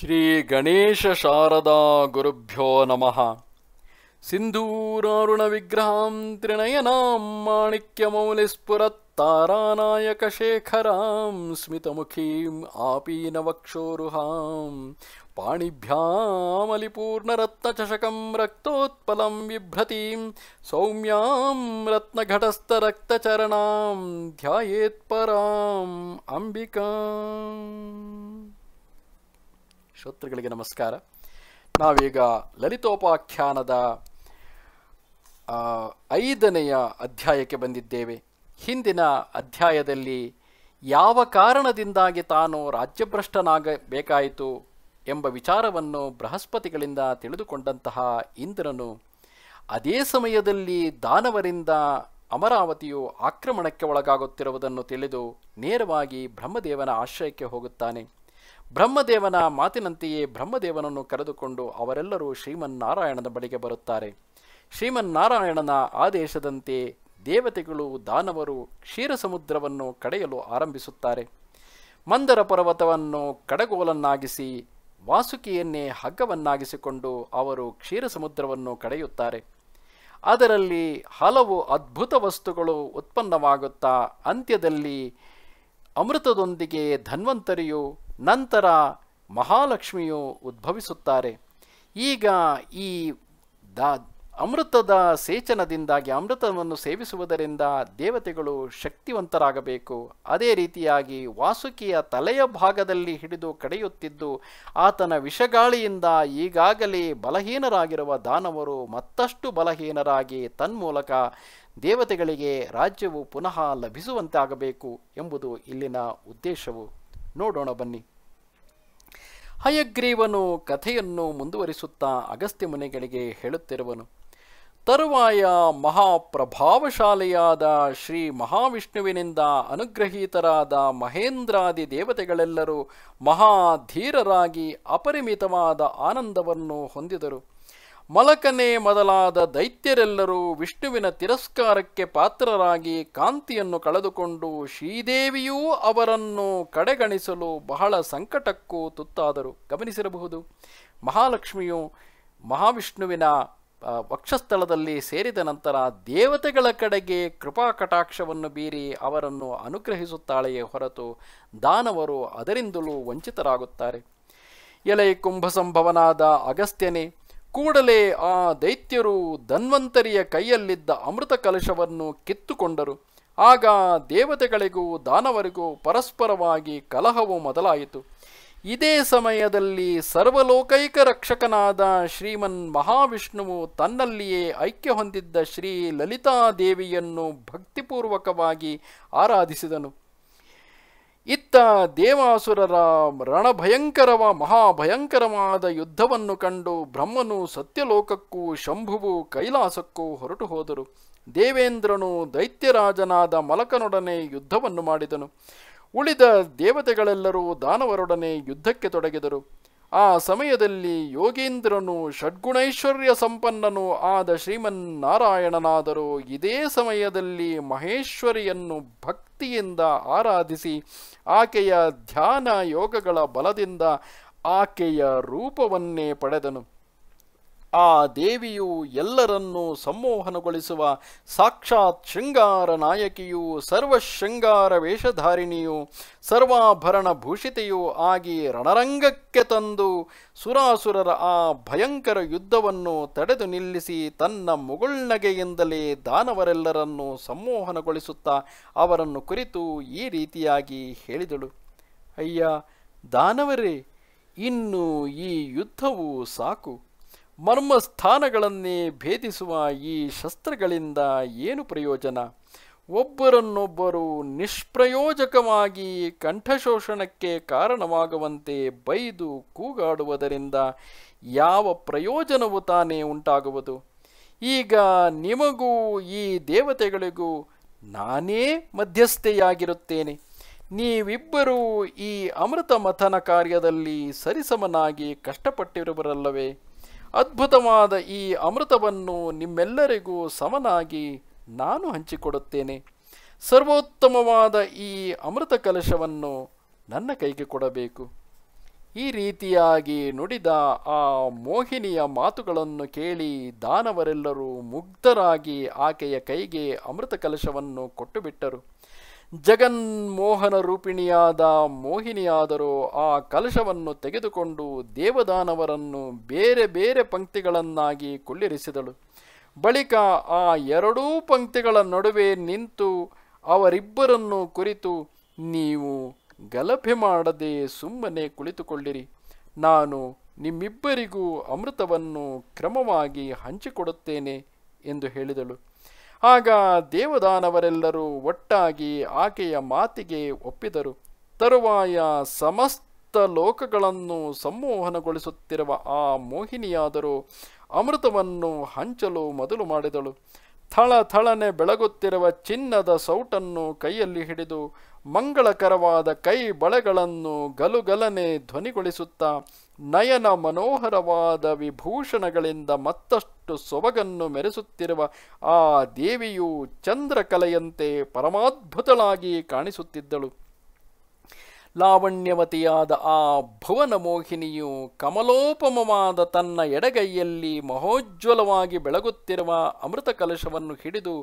श्री शारदा गुरुभ्यो नमः सिन्धूरारुणविग्रहां त्रिणयनां माणिक्यमौलिस्फुरत्तारानायकशेखरां स्मितमुखीम् आपीनवक्षोरुहां पाणिभ्यामलिपूर्णरत्नचषकं रक्तोत्पलं बिभ्रतीं सौम्यां रत्नघटस्थरक्तचरणां ध्यायेत्पराम् अम्बिका ಶ್ರೋತೃಗಳಿಗೆ ನಮಸ್ಕಾರ ನಾವೀಗ ಲಲಿತೋಪಾಖ್ಯಾನದ ಐದನೆಯ ಅಧ್ಯಾಯಕ್ಕೆ ಬಂದಿದ್ದೇವೆ ಹಿಂದಿನ ಅಧ್ಯಾಯದಲ್ಲಿ ಯಾವ ಕಾರಣದಿಂದಾಗಿ ತಾನು ರಾಜ್ಯಭ್ರಷ್ಟನಾಗಬೇಕಾಯಿತು ಎಂಬ ವಿಚಾರವನ್ನು ಬೃಹಸ್ಪತಿಗಳಿಂದ ತಿಳಿದುಕೊಂಡಂತಹ ಇಂದ್ರನು ಅದೇ ಸಮಯದಲ್ಲಿ ದಾನವರಿಂದ ಅಮರಾವತಿಯು ಆಕ್ರಮಣಕ್ಕೆ ಒಳಗಾಗುತ್ತಿರುವುದನ್ನು ತಿಳಿದು ನೇರವಾಗಿ ಬ್ರಹ್ಮದೇವನ ಆಶ್ರಯಕ್ಕೆ ಹೋಗುತ್ತಾನೆ ಬ್ರಹ್ಮದೇವನ ಮಾತಿನಂತೆಯೇ ಬ್ರಹ್ಮದೇವನನ್ನು ಕರೆದುಕೊಂಡು ಅವರೆಲ್ಲರೂ ಶ್ರೀಮನ್ನಾರಾಯಣನ ಬಳಿಗೆ ಬರುತ್ತಾರೆ ಶ್ರೀಮನ್ನಾರಾಯಣನ ಆದೇಶದಂತೆ ದೇವತೆಗಳು ದಾನವರು ಕ್ಷೀರಸಮುದ್ರವನ್ನು ಕಡೆಯಲು ಆರಂಭಿಸುತ್ತಾರೆ ಮಂದರ ಪರ್ವತವನ್ನು ಕಡಗೋಲನ್ನಾಗಿಸಿ ವಾಸುಕಿಯನ್ನೇ ಹಗ್ಗವನ್ನಾಗಿಸಿಕೊಂಡು ಅವರು ಕ್ಷೀರ ಸಮುದ್ರವನ್ನು ಕಡೆಯುತ್ತಾರೆ ಅದರಲ್ಲಿ ಹಲವು ಅದ್ಭುತ ವಸ್ತುಗಳು ಉತ್ಪನ್ನವಾಗುತ್ತಾ ಅಂತ್ಯದಲ್ಲಿ ಅಮೃತದೊಂದಿಗೆ ಧನ್ವಂತರಿಯು ನಂತರ ಮಹಾಲಕ್ಷ್ಮಿಯು ಉದ್ಭವಿಸುತ್ತಾರೆ ಈಗ ಈ ದ ಅಮೃತದ ಸೇಚನದಿಂದಾಗಿ ಅಮೃತವನ್ನು ಸೇವಿಸುವುದರಿಂದ ದೇವತೆಗಳು ಶಕ್ತಿವಂತರಾಗಬೇಕು ಅದೇ ರೀತಿಯಾಗಿ ವಾಸುಕಿಯ ತಲೆಯ ಭಾಗದಲ್ಲಿ ಹಿಡಿದು ಕಡೆಯುತ್ತಿದ್ದು ಆತನ ವಿಷಗಾಳಿಯಿಂದ ಈಗಾಗಲೇ ಬಲಹೀನರಾಗಿರುವ ದಾನವರು ಮತ್ತಷ್ಟು ಬಲಹೀನರಾಗಿ ತನ್ಮೂಲಕ ದೇವತೆಗಳಿಗೆ ರಾಜ್ಯವು ಪುನಃ ಲಭಿಸುವಂತಾಗಬೇಕು ಎಂಬುದು ಇಲ್ಲಿನ ಉದ್ದೇಶವು ನೋಡೋಣ ಬನ್ನಿ ಹಯಗ್ರೀವನು ಕಥೆಯನ್ನು ಮುಂದುವರಿಸುತ್ತಾ ಅಗಸ್ತ್ಯ ಮುನಿಗಳಿಗೆ ಹೇಳುತ್ತಿರುವನು ತರುವಾಯ ಮಹಾಪ್ರಭಾವಶಾಲಿಯಾದ ಶ್ರೀ ಮಹಾವಿಷ್ಣುವಿನಿಂದ ಅನುಗ್ರಹೀತರಾದ ಮಹೇಂದ್ರಾದಿ ದೇವತೆಗಳೆಲ್ಲರೂ ಮಹಾಧೀರರಾಗಿ ಅಪರಿಮಿತವಾದ ಆನಂದವನ್ನು ಹೊಂದಿದರು ಮಲಕನೆ ಮೊದಲಾದ ದೈತ್ಯರೆಲ್ಲರೂ ವಿಷ್ಣುವಿನ ತಿರಸ್ಕಾರಕ್ಕೆ ಪಾತ್ರರಾಗಿ ಕಾಂತಿಯನ್ನು ಕಳೆದುಕೊಂಡು ಶ್ರೀದೇವಿಯೂ ಅವರನ್ನು ಕಡೆಗಣಿಸಲು ಬಹಳ ಸಂಕಟಕ್ಕೂ ತುತ್ತಾದರು ಗಮನಿಸಿರಬಹುದು ಮಹಾಲಕ್ಷ್ಮಿಯು ಮಹಾವಿಷ್ಣುವಿನ ವಕ್ಷಸ್ಥಳದಲ್ಲಿ ಸೇರಿದ ನಂತರ ದೇವತೆಗಳ ಕಡೆಗೆ ಕೃಪಾ ಕಟಾಕ್ಷವನ್ನು ಬೀರಿ ಅವರನ್ನು ಅನುಗ್ರಹಿಸುತ್ತಾಳೆಯೇ ಹೊರತು ದಾನವರು ಅದರಿಂದಲೂ ವಂಚಿತರಾಗುತ್ತಾರೆ ಎಲೆ ಕುಂಭ ಸಂಭವನಾದ ಅಗಸ್ತ್ಯನೇ ಕೂಡಲೇ ಆ ದೈತ್ಯರು ಧನ್ವಂತರಿಯ ಕೈಯಲ್ಲಿದ್ದ ಅಮೃತ ಕಲಶವನ್ನು ಕಿತ್ತುಕೊಂಡರು ಆಗ ದೇವತೆಗಳಿಗೂ ದಾನವರಿಗೂ ಪರಸ್ಪರವಾಗಿ ಕಲಹವು ಮೊದಲಾಯಿತು ಇದೇ ಸಮಯದಲ್ಲಿ ಸರ್ವಲೋಕೈಕ ರಕ್ಷಕನಾದ ಶ್ರೀಮನ್ ಮಹಾವಿಷ್ಣುವು ತನ್ನಲ್ಲಿಯೇ ಐಕ್ಯ ಹೊಂದಿದ್ದ ಶ್ರೀ ಲಲಿತಾದೇವಿಯನ್ನು ಭಕ್ತಿಪೂರ್ವಕವಾಗಿ ಆರಾಧಿಸಿದನು ಇತ್ತ ದೇವಾಸುರರ ರಣಭಯಂಕರವ ಮಹಾಭಯಂಕರವಾದ ಯುದ್ಧವನ್ನು ಕಂಡು ಬ್ರಹ್ಮನು ಸತ್ಯಲೋಕಕ್ಕೂ ಶಂಭುವು ಕೈಲಾಸಕ್ಕೂ ಹೊರಟು ಹೋದರು ದೇವೇಂದ್ರನು ದೈತ್ಯರಾಜನಾದ ಮಲಕನೊಡನೆ ಯುದ್ಧವನ್ನು ಮಾಡಿದನು ಉಳಿದ ದೇವತೆಗಳೆಲ್ಲರೂ ದಾನವರೊಡನೆ ಯುದ್ಧಕ್ಕೆ ತೊಡಗಿದರು ಆ ಸಮಯದಲ್ಲಿ ಯೋಗೇಂದ್ರನು ಷಡ್ಗುಣೈಶ್ವರ್ಯ ಸಂಪನ್ನನು ಆದ ಶ್ರೀಮನ್ನಾರಾಯಣನಾದರೂ ಇದೇ ಸಮಯದಲ್ಲಿ ಮಹೇಶ್ವರಿಯನ್ನು ಭಕ್ತಿಯಿಂದ ಆರಾಧಿಸಿ ಆಕೆಯ ಧ್ಯಾನ ಯೋಗಗಳ ಬಲದಿಂದ ಆಕೆಯ ರೂಪವನ್ನೇ ಪಡೆದನು ಆ ದೇವಿಯು ಎಲ್ಲರನ್ನೂ ಸಂಮೋಹನಗೊಳಿಸುವ ಸಾಕ್ಷಾತ್ ಶೃಂಗಾರ ನಾಯಕಿಯು ಸರ್ವಶೃಂಗಾರ ವೇಷಧಾರಿಣಿಯು ಸರ್ವಾಭರಣ ಭೂಷಿತೆಯು ಆಗಿ ರಣರಂಗಕ್ಕೆ ತಂದು ಸುರಾಸುರರ ಆ ಭಯಂಕರ ಯುದ್ಧವನ್ನು ತಡೆದು ನಿಲ್ಲಿಸಿ ತನ್ನ ಮುಗುಳ್ನಗೆಯಿಂದಲೇ ದಾನವರೆಲ್ಲರನ್ನೂ ಸಂಮೋಹನಗೊಳಿಸುತ್ತಾ ಅವರನ್ನು ಕುರಿತು ಈ ರೀತಿಯಾಗಿ ಹೇಳಿದಳು ಅಯ್ಯ ದಾನವರೇ ಇನ್ನು ಈ ಯುದ್ಧವು ಸಾಕು ಮರ್ಮಸ್ಥಾನಗಳನ್ನೇ ಭೇದಿಸುವ ಈ ಶಸ್ತ್ರಗಳಿಂದ ಏನು ಪ್ರಯೋಜನ ಒಬ್ಬರನ್ನೊಬ್ಬರು ನಿಷ್ಪ್ರಯೋಜಕವಾಗಿ ಕಂಠಶೋಷಣಕ್ಕೆ ಕಾರಣವಾಗುವಂತೆ ಬೈದು ಕೂಗಾಡುವುದರಿಂದ ಯಾವ ಪ್ರಯೋಜನವು ತಾನೇ ಉಂಟಾಗುವುದು ಈಗ ನಿಮಗೂ ಈ ದೇವತೆಗಳಿಗೂ ನಾನೇ ಮಧ್ಯಸ್ಥೆಯಾಗಿರುತ್ತೇನೆ ನೀವಿಬ್ಬರೂ ಈ ಅಮೃತ ಮಥನ ಕಾರ್ಯದಲ್ಲಿ ಸರಿಸಮನಾಗಿ ಕಷ್ಟಪಟ್ಟಿರುವರಲ್ಲವೇ ಅದ್ಭುತವಾದ ಈ ಅಮೃತವನ್ನು ನಿಮ್ಮೆಲ್ಲರಿಗೂ ಸಮನಾಗಿ ನಾನು ಹಂಚಿಕೊಡುತ್ತೇನೆ ಸರ್ವೋತ್ತಮವಾದ ಈ ಅಮೃತ ಕಲಶವನ್ನು ನನ್ನ ಕೈಗೆ ಕೊಡಬೇಕು ಈ ರೀತಿಯಾಗಿ ನುಡಿದ ಆ ಮೋಹಿನಿಯ ಮಾತುಗಳನ್ನು ಕೇಳಿ ದಾನವರೆಲ್ಲರೂ ಮುಗ್ಧರಾಗಿ ಆಕೆಯ ಕೈಗೆ ಅಮೃತ ಕಲಶವನ್ನು ಕೊಟ್ಟುಬಿಟ್ಟರು ಜಗನ್ಮೋಹನ ರೂಪಿಣಿಯಾದ ಮೋಹಿನಿಯಾದರೂ ಆ ಕಲಶವನ್ನು ತೆಗೆದುಕೊಂಡು ದೇವದಾನವರನ್ನು ಬೇರೆ ಬೇರೆ ಪಂಕ್ತಿಗಳನ್ನಾಗಿ ಕುಳ್ಳಿರಿಸಿದಳು ಬಳಿಕ ಆ ಎರಡೂ ಪಂಕ್ತಿಗಳ ನಡುವೆ ನಿಂತು ಅವರಿಬ್ಬರನ್ನು ಕುರಿತು ನೀವು ಗಲಭೆ ಮಾಡದೆ ಸುಮ್ಮನೆ ಕುಳಿತುಕೊಳ್ಳಿರಿ ನಾನು ನಿಮ್ಮಿಬ್ಬರಿಗೂ ಅಮೃತವನ್ನು ಕ್ರಮವಾಗಿ ಹಂಚಿಕೊಡುತ್ತೇನೆ ಎಂದು ಹೇಳಿದಳು ಆಗ ದೇವದಾನವರೆಲ್ಲರೂ ಒಟ್ಟಾಗಿ ಆಕೆಯ ಮಾತಿಗೆ ಒಪ್ಪಿದರು ತರುವಾಯ ಸಮಸ್ತ ಲೋಕಗಳನ್ನು ಸಂಮೋಹನಗೊಳಿಸುತ್ತಿರುವ ಆ ಮೋಹಿನಿಯಾದರೂ ಅಮೃತವನ್ನು ಹಂಚಲು ಮೊದಲು ಮಾಡಿದಳು ಥಳ ಥಳನೆ ಬೆಳಗುತ್ತಿರುವ ಚಿನ್ನದ ಸೌಟನ್ನು ಕೈಯಲ್ಲಿ ಹಿಡಿದು ಮಂಗಳಕರವಾದ ಕೈ ಬಳೆಗಳನ್ನು ಗಲುಗಲನೆ ಧ್ವನಿಗೊಳಿಸುತ್ತಾ ನಯನ ಮನೋಹರವಾದ ವಿಭೂಷಣಗಳಿಂದ ಮತ್ತಷ್ಟು ಸೊಬಗನ್ನು ಮೆರೆಸುತ್ತಿರುವ ಆ ದೇವಿಯು ಚಂದ್ರಕಲೆಯಂತೆ ಪರಮಾದ್ಭುತಳಾಗಿ ಕಾಣಿಸುತ್ತಿದ್ದಳು ಲಾವಣ್ಯವತಿಯಾದ ಆ ಭುವನ ಮೋಹಿನಿಯು ಕಮಲೋಪಮವಾದ ತನ್ನ ಎಡಗೈಯಲ್ಲಿ ಮಹೋಜ್ವಲವಾಗಿ ಬೆಳಗುತ್ತಿರುವ ಅಮೃತ ಕಲಶವನ್ನು ಹಿಡಿದು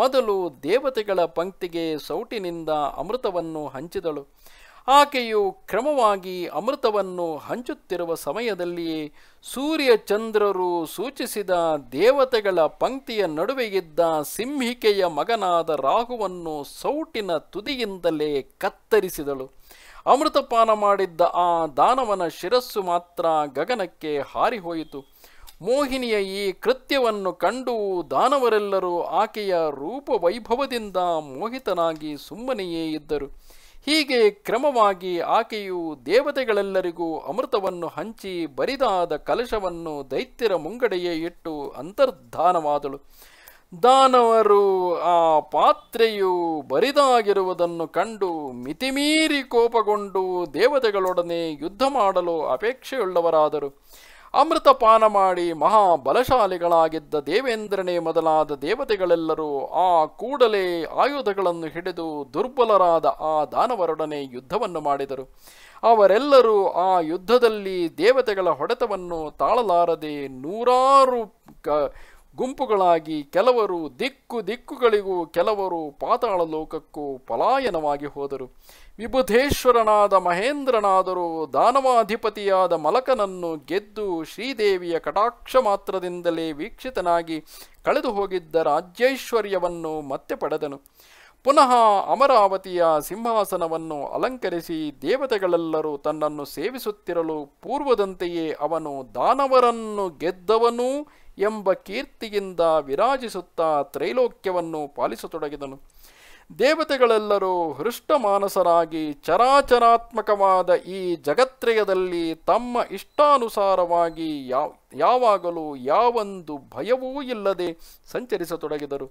ಮೊದಲು ದೇವತೆಗಳ ಪಂಕ್ತಿಗೆ ಸೌಟಿನಿಂದ ಅಮೃತವನ್ನು ಹಂಚಿದಳು ಆಕೆಯು ಕ್ರಮವಾಗಿ ಅಮೃತವನ್ನು ಹಂಚುತ್ತಿರುವ ಸಮಯದಲ್ಲಿಯೇ ಸೂರ್ಯ ಚಂದ್ರರು ಸೂಚಿಸಿದ ದೇವತೆಗಳ ಪಂಕ್ತಿಯ ಇದ್ದ ಸಿಂಹಿಕೆಯ ಮಗನಾದ ರಾಹುವನ್ನು ಸೌಟಿನ ತುದಿಯಿಂದಲೇ ಕತ್ತರಿಸಿದಳು ಅಮೃತಪಾನ ಮಾಡಿದ್ದ ಆ ದಾನವನ ಶಿರಸ್ಸು ಮಾತ್ರ ಗಗನಕ್ಕೆ ಹಾರಿಹೋಯಿತು ಮೋಹಿನಿಯ ಈ ಕೃತ್ಯವನ್ನು ಕಂಡು ದಾನವರೆಲ್ಲರೂ ಆಕೆಯ ರೂಪವೈಭವದಿಂದ ಮೋಹಿತನಾಗಿ ಸುಮ್ಮನೆಯೇ ಇದ್ದರು ಹೀಗೆ ಕ್ರಮವಾಗಿ ಆಕೆಯು ದೇವತೆಗಳೆಲ್ಲರಿಗೂ ಅಮೃತವನ್ನು ಹಂಚಿ ಬರಿದಾದ ಕಲಶವನ್ನು ದೈತ್ಯರ ಮುಂಗಡೆಯೇ ಇಟ್ಟು ಅಂತರ್ಧಾನವಾದಳು ದಾನವರು ಆ ಪಾತ್ರೆಯು ಬರಿದಾಗಿರುವುದನ್ನು ಕಂಡು ಮಿತಿಮೀರಿ ಕೋಪಗೊಂಡು ದೇವತೆಗಳೊಡನೆ ಯುದ್ಧ ಮಾಡಲು ಅಪೇಕ್ಷೆಯುಳ್ಳವರಾದರು ಅಮೃತಪಾನ ಮಾಡಿ ಮಹಾಬಲಶಾಲಿಗಳಾಗಿದ್ದ ದೇವೇಂದ್ರನೇ ಮೊದಲಾದ ದೇವತೆಗಳೆಲ್ಲರೂ ಆ ಕೂಡಲೇ ಆಯುಧಗಳನ್ನು ಹಿಡಿದು ದುರ್ಬಲರಾದ ಆ ದಾನವರೊಡನೆ ಯುದ್ಧವನ್ನು ಮಾಡಿದರು ಅವರೆಲ್ಲರೂ ಆ ಯುದ್ಧದಲ್ಲಿ ದೇವತೆಗಳ ಹೊಡೆತವನ್ನು ತಾಳಲಾರದೆ ನೂರಾರು ಕ ಗುಂಪುಗಳಾಗಿ ಕೆಲವರು ದಿಕ್ಕು ದಿಕ್ಕುಗಳಿಗೂ ಕೆಲವರು ಪಾತಾಳ ಲೋಕಕ್ಕೂ ಪಲಾಯನವಾಗಿ ಹೋದರು ವಿಬುಧೇಶ್ವರನಾದ ಮಹೇಂದ್ರನಾದರೂ ದಾನವಾಧಿಪತಿಯಾದ ಮಲಕನನ್ನು ಗೆದ್ದು ಶ್ರೀದೇವಿಯ ಕಟಾಕ್ಷ ಮಾತ್ರದಿಂದಲೇ ವೀಕ್ಷಿತನಾಗಿ ಕಳೆದು ಹೋಗಿದ್ದ ರಾಜ್ಯೈಶ್ವರ್ಯವನ್ನು ಮತ್ತೆ ಪಡೆದನು ಪುನಃ ಅಮರಾವತಿಯ ಸಿಂಹಾಸನವನ್ನು ಅಲಂಕರಿಸಿ ದೇವತೆಗಳೆಲ್ಲರೂ ತನ್ನನ್ನು ಸೇವಿಸುತ್ತಿರಲು ಪೂರ್ವದಂತೆಯೇ ಅವನು ದಾನವರನ್ನು ಗೆದ್ದವನು ಎಂಬ ಕೀರ್ತಿಯಿಂದ ವಿರಾಜಿಸುತ್ತಾ ತ್ರೈಲೋಕ್ಯವನ್ನು ಪಾಲಿಸತೊಡಗಿದನು ದೇವತೆಗಳೆಲ್ಲರೂ ಹೃಷ್ಟಮಾನಸರಾಗಿ ಚರಾಚರಾತ್ಮಕವಾದ ಈ ಜಗತ್ರಯದಲ್ಲಿ ತಮ್ಮ ಇಷ್ಟಾನುಸಾರವಾಗಿ ಯಾವ ಯಾವಾಗಲೂ ಯಾವೊಂದು ಭಯವೂ ಇಲ್ಲದೆ ಸಂಚರಿಸತೊಡಗಿದರು